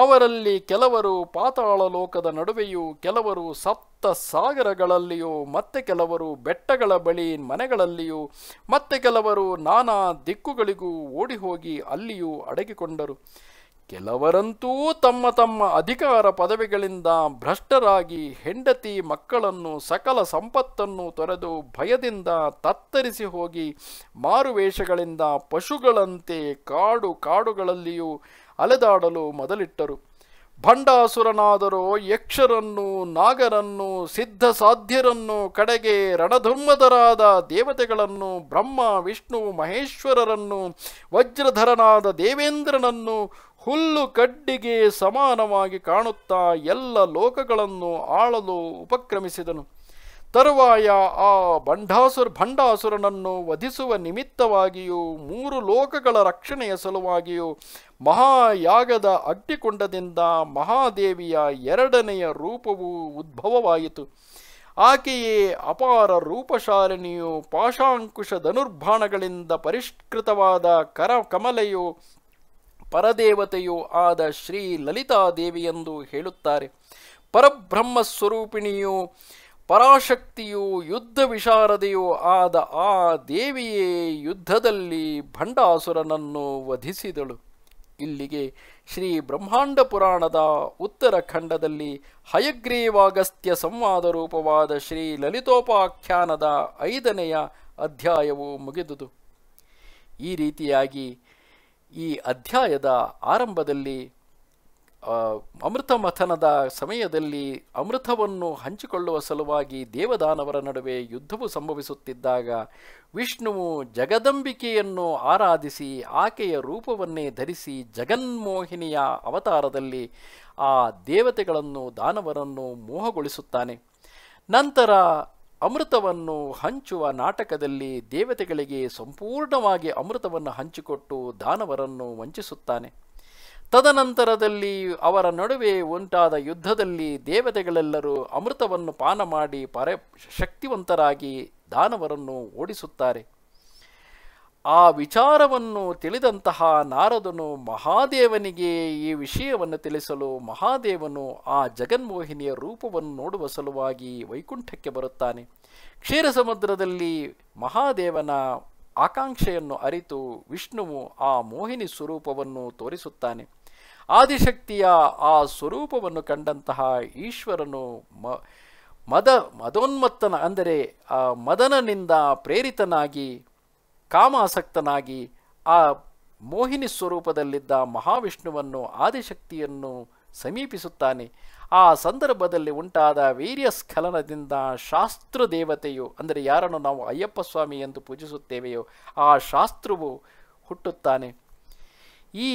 ಅವರಲ್ಲಿ ಕೆಲವರು ಪಾತಾಳ ಲೋಕದ ನಡುವೆಯೂ ಕೆಲವರು ಸಪ್ತ ಸಾಗರಗಳಲ್ಲಿಯೂ ಮತ್ತೆ ಕೆಲವರು ಬೆಟ್ಟಗಳ ಬಳಿ ಮನೆಗಳಲ್ಲಿಯೂ ಮತ್ತೆ ಕೆಲವರು ನಾನಾ ದಿಕ್ಕುಗಳಿಗೂ ಓಡಿ ಹೋಗಿ ಅಲ್ಲಿಯೂ ಅಡಗಿಕೊಂಡರು ಕೆಲವರಂತೂ ತಮ್ಮ ತಮ್ಮ ಅಧಿಕಾರ ಪದವಿಗಳಿಂದ ಭ್ರಷ್ಟರಾಗಿ ಹೆಂಡತಿ ಮಕ್ಕಳನ್ನು ಸಕಲ ಸಂಪತ್ತನ್ನು ತೊರೆದು ಭಯದಿಂದ ತತ್ತರಿಸಿ ಹೋಗಿ ಮಾರುವೇಷಗಳಿಂದ ಪಶುಗಳಂತೆ ಕಾಡು ಕಾಡುಗಳಲ್ಲಿಯೂ ಅಲೆದಾಡಲು ಮೊದಲಿಟ್ಟರು ಭಂಡಾಸುರನಾದರೂ ಯಕ್ಷರನ್ನು ನಾಗರನ್ನು ಸಿದ್ಧ ಸಾಧ್ಯರನ್ನು ಕಡೆಗೆ ರಣಧುಮ್ಮದರಾದ ದೇವತೆಗಳನ್ನು ಬ್ರಹ್ಮ ವಿಷ್ಣು ಮಹೇಶ್ವರರನ್ನು ವಜ್ರಧರನಾದ ದೇವೇಂದ್ರನನ್ನು ಹುಲ್ಲು ಕಡ್ಡಿಗೆ ಸಮಾನವಾಗಿ ಕಾಣುತ್ತಾ ಎಲ್ಲ ಲೋಕಗಳನ್ನು ಆಳಲು ಉಪಕ್ರಮಿಸಿದನು ತರುವಾಯ ಆ ಭಂಡಾಸುರ ಭಂಡಾಸುರನನ್ನು ವಧಿಸುವ ನಿಮಿತ್ತವಾಗಿಯೂ ಮೂರು ಲೋಕಗಳ ರಕ್ಷಣೆಯ ಸಲುವಾಗಿಯೂ ಮಹಾಯಾಗದ ಅಗ್ನಿಕುಂಡದಿಂದ ಮಹಾದೇವಿಯ ಎರಡನೆಯ ರೂಪವು ಉದ್ಭವವಾಯಿತು ಆಕೆಯೇ ಅಪಾರ ರೂಪಶಾಲಿನಿಯು ಪಾಶಾಂಕುಶ ಧನುರ್ಭಾಣಗಳಿಂದ ಪರಿಷ್ಕೃತವಾದ ಕರ ಕಮಲೆಯು ಪರದೇವತೆಯೂ ಆದ ಶ್ರೀ ಎಂದು ಹೇಳುತ್ತಾರೆ ಪರಬ್ರಹ್ಮ ಸ್ವರೂಪಿಣಿಯು ಪರಾಶಕ್ತಿಯು ಯುದ್ಧ ವಿಶಾರದೆಯೂ ಆದ ಆ ದೇವಿಯೇ ಯುದ್ಧದಲ್ಲಿ ಭಂಡಾಸುರನನ್ನು ವಧಿಸಿದಳು ಇಲ್ಲಿಗೆ ಶ್ರೀ ಬ್ರಹ್ಮಾಂಡ ಪುರಾಣದ ಉತ್ತರ ಖಂಡದಲ್ಲಿ ಹಯಗ್ರೀವಾಗಸ್ತ್ಯ ಸಂವಾದ ರೂಪವಾದ ಶ್ರೀ ಲಲಿತೋಪಾಖ್ಯಾನದ ಐದನೆಯ ಅಧ್ಯಾಯವು ಮುಗಿದುದು ಈ ರೀತಿಯಾಗಿ ಈ ಅಧ್ಯಾಯದ ಆರಂಭದಲ್ಲಿ ಅಮೃತ ಮಥನದ ಸಮಯದಲ್ಲಿ ಅಮೃತವನ್ನು ಹಂಚಿಕೊಳ್ಳುವ ಸಲುವಾಗಿ ದೇವದಾನವರ ನಡುವೆ ಯುದ್ಧವು ಸಂಭವಿಸುತ್ತಿದ್ದಾಗ ವಿಷ್ಣುವು ಜಗದಂಬಿಕೆಯನ್ನು ಆರಾಧಿಸಿ ಆಕೆಯ ರೂಪವನ್ನೇ ಧರಿಸಿ ಜಗನ್ಮೋಹಿನಿಯ ಅವತಾರದಲ್ಲಿ ಆ ದೇವತೆಗಳನ್ನು ದಾನವರನ್ನು ಮೋಹಗೊಳಿಸುತ್ತಾನೆ ನಂತರ ಅಮೃತವನ್ನು ಹಂಚುವ ನಾಟಕದಲ್ಲಿ ದೇವತೆಗಳಿಗೆ ಸಂಪೂರ್ಣವಾಗಿ ಅಮೃತವನ್ನು ಹಂಚಿಕೊಟ್ಟು ದಾನವರನ್ನು ವಂಚಿಸುತ್ತಾನೆ ತದನಂತರದಲ್ಲಿ ಅವರ ನಡುವೆ ಉಂಟಾದ ಯುದ್ಧದಲ್ಲಿ ದೇವತೆಗಳೆಲ್ಲರೂ ಅಮೃತವನ್ನು ಪಾನ ಮಾಡಿ ಪರ ಶಕ್ತಿವಂತರಾಗಿ ದಾನವರನ್ನು ಓಡಿಸುತ್ತಾರೆ ಆ ವಿಚಾರವನ್ನು ತಿಳಿದಂತಹ ನಾರದನು ಮಹಾದೇವನಿಗೆ ಈ ವಿಷಯವನ್ನು ತಿಳಿಸಲು ಮಹಾದೇವನು ಆ ಜಗನ್ಮೋಹಿನಿಯ ರೂಪವನ್ನು ನೋಡುವ ಸಲುವಾಗಿ ವೈಕುಂಠಕ್ಕೆ ಬರುತ್ತಾನೆ ಕ್ಷೀರ ಸಮುದ್ರದಲ್ಲಿ ಮಹಾದೇವನ ಆಕಾಂಕ್ಷೆಯನ್ನು ಅರಿತು ವಿಷ್ಣುವು ಆ ಮೋಹಿನಿ ಸ್ವರೂಪವನ್ನು ತೋರಿಸುತ್ತಾನೆ ಆದಿಶಕ್ತಿಯ ಆ ಸ್ವರೂಪವನ್ನು ಕಂಡಂತಹ ಈಶ್ವರನು ಮ ಮದ ಮದೋನ್ಮತ್ತನ ಅಂದರೆ ಆ ಮದನನಿಂದ ಪ್ರೇರಿತನಾಗಿ ಕಾಮಾಸಕ್ತನಾಗಿ ಆ ಮೋಹಿನಿ ಸ್ವರೂಪದಲ್ಲಿದ್ದ ಮಹಾವಿಷ್ಣುವನ್ನು ಆದಿಶಕ್ತಿಯನ್ನು ಸಮೀಪಿಸುತ್ತಾನೆ ಆ ಸಂದರ್ಭದಲ್ಲಿ ಉಂಟಾದ ವೀರ್ಯ ಸ್ಖಲನದಿಂದ ಶಾಸ್ತ್ರ ದೇವತೆಯು ಅಂದರೆ ಯಾರನ್ನು ನಾವು ಅಯ್ಯಪ್ಪ ಸ್ವಾಮಿ ಎಂದು ಪೂಜಿಸುತ್ತೇವೆಯೋ ಆ ಶಾಸ್ತ್ರವು ಹುಟ್ಟುತ್ತಾನೆ ಈ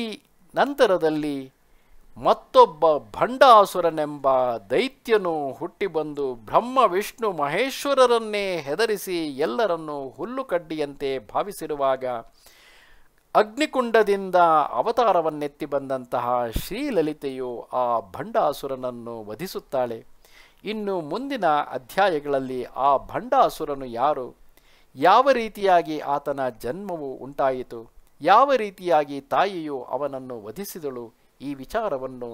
ನಂತರದಲ್ಲಿ ಮತ್ತೊಬ್ಬ ಭಂಡಾಸುರನೆಂಬ ದೈತ್ಯನು ಹುಟ್ಟಿ ಬಂದು ಬ್ರಹ್ಮ ವಿಷ್ಣು ಮಹೇಶ್ವರರನ್ನೇ ಹೆದರಿಸಿ ಎಲ್ಲರನ್ನೂ ಹುಲ್ಲುಕಡ್ಡಿಯಂತೆ ಭಾವಿಸಿರುವಾಗ ಅಗ್ನಿಕುಂಡದಿಂದ ಅವತಾರವನ್ನೆತ್ತಿ ಬಂದಂತಹ ಶ್ರೀಲಲಿತೆಯು ಆ ಭಂಡಾಸುರನನ್ನು ವಧಿಸುತ್ತಾಳೆ ಇನ್ನು ಮುಂದಿನ ಅಧ್ಯಾಯಗಳಲ್ಲಿ ಆ ಭಂಡಾಸುರನು ಯಾರು ಯಾವ ರೀತಿಯಾಗಿ ಆತನ ಜನ್ಮವು ಉಂಟಾಯಿತು ಯಾವ ರೀತಿಯಾಗಿ ತಾಯಿಯು ಅವನನ್ನು ವಧಿಸಿದಳು ಈ ವಿಚಾರವನ್ನು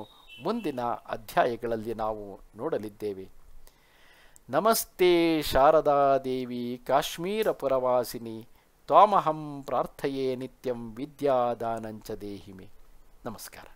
ಮುಂದಿನ ಅಧ್ಯಾಯಗಳಲ್ಲಿ ನಾವು ನೋಡಲಿದ್ದೇವೆ ನಮಸ್ತೆ ಶಾರದಾದೇವಿ ಕಾಶ್ಮೀರ ಪುರವಾಸಿನಿ ತ್ವಾಮಹಂ ಪ್ರಾರ್ಥೆಯೇ ನಿತ್ಯಂ ವಿದ್ಯಾದಾನಂಚ ದೇಹಿಮೆ ನಮಸ್ಕಾರ